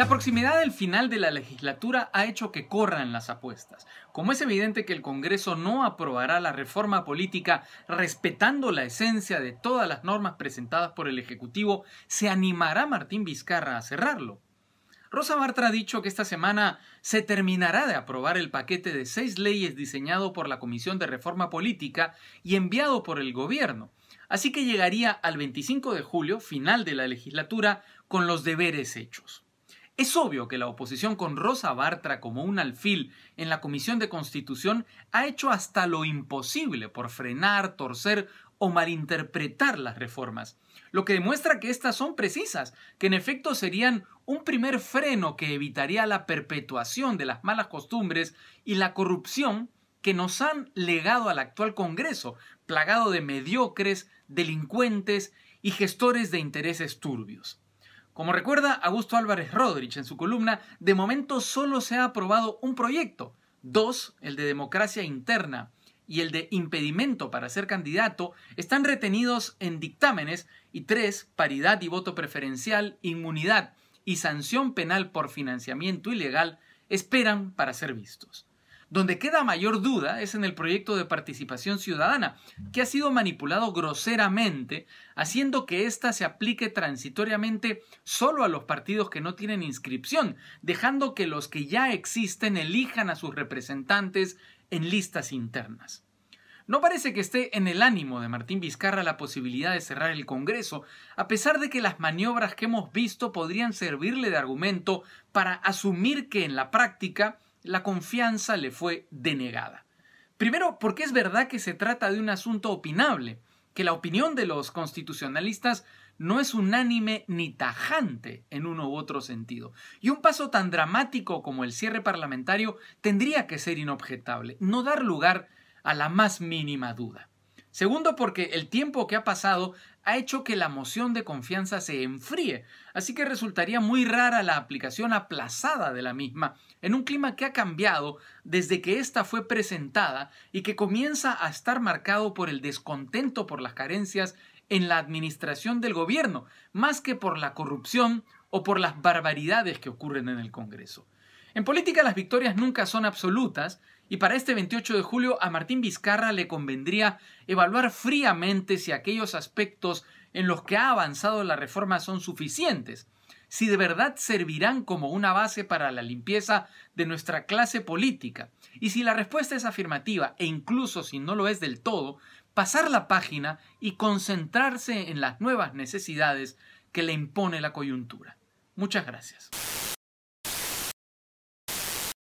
La proximidad del final de la legislatura ha hecho que corran las apuestas. Como es evidente que el Congreso no aprobará la reforma política respetando la esencia de todas las normas presentadas por el Ejecutivo, se animará Martín Vizcarra a cerrarlo. Rosa Martra ha dicho que esta semana se terminará de aprobar el paquete de seis leyes diseñado por la Comisión de Reforma Política y enviado por el Gobierno. Así que llegaría al 25 de julio, final de la legislatura, con los deberes hechos. Es obvio que la oposición con Rosa Bartra como un alfil en la Comisión de Constitución ha hecho hasta lo imposible por frenar, torcer o malinterpretar las reformas, lo que demuestra que estas son precisas, que en efecto serían un primer freno que evitaría la perpetuación de las malas costumbres y la corrupción que nos han legado al actual Congreso, plagado de mediocres, delincuentes y gestores de intereses turbios. Como recuerda Augusto Álvarez Rodríguez en su columna, de momento solo se ha aprobado un proyecto, dos, el de democracia interna y el de impedimento para ser candidato, están retenidos en dictámenes y tres, paridad y voto preferencial, inmunidad y sanción penal por financiamiento ilegal, esperan para ser vistos. Donde queda mayor duda es en el proyecto de participación ciudadana, que ha sido manipulado groseramente, haciendo que ésta se aplique transitoriamente solo a los partidos que no tienen inscripción, dejando que los que ya existen elijan a sus representantes en listas internas. No parece que esté en el ánimo de Martín Vizcarra la posibilidad de cerrar el Congreso, a pesar de que las maniobras que hemos visto podrían servirle de argumento para asumir que en la práctica la confianza le fue denegada. Primero, porque es verdad que se trata de un asunto opinable, que la opinión de los constitucionalistas no es unánime ni tajante en uno u otro sentido. Y un paso tan dramático como el cierre parlamentario tendría que ser inobjetable, no dar lugar a la más mínima duda. Segundo, porque el tiempo que ha pasado ha hecho que la moción de confianza se enfríe, así que resultaría muy rara la aplicación aplazada de la misma en un clima que ha cambiado desde que ésta fue presentada y que comienza a estar marcado por el descontento por las carencias en la administración del gobierno, más que por la corrupción o por las barbaridades que ocurren en el Congreso. En política las victorias nunca son absolutas y para este 28 de julio a Martín Vizcarra le convendría evaluar fríamente si aquellos aspectos en los que ha avanzado la reforma son suficientes, si de verdad servirán como una base para la limpieza de nuestra clase política, y si la respuesta es afirmativa e incluso si no lo es del todo, pasar la página y concentrarse en las nuevas necesidades que le impone la coyuntura. Muchas gracias.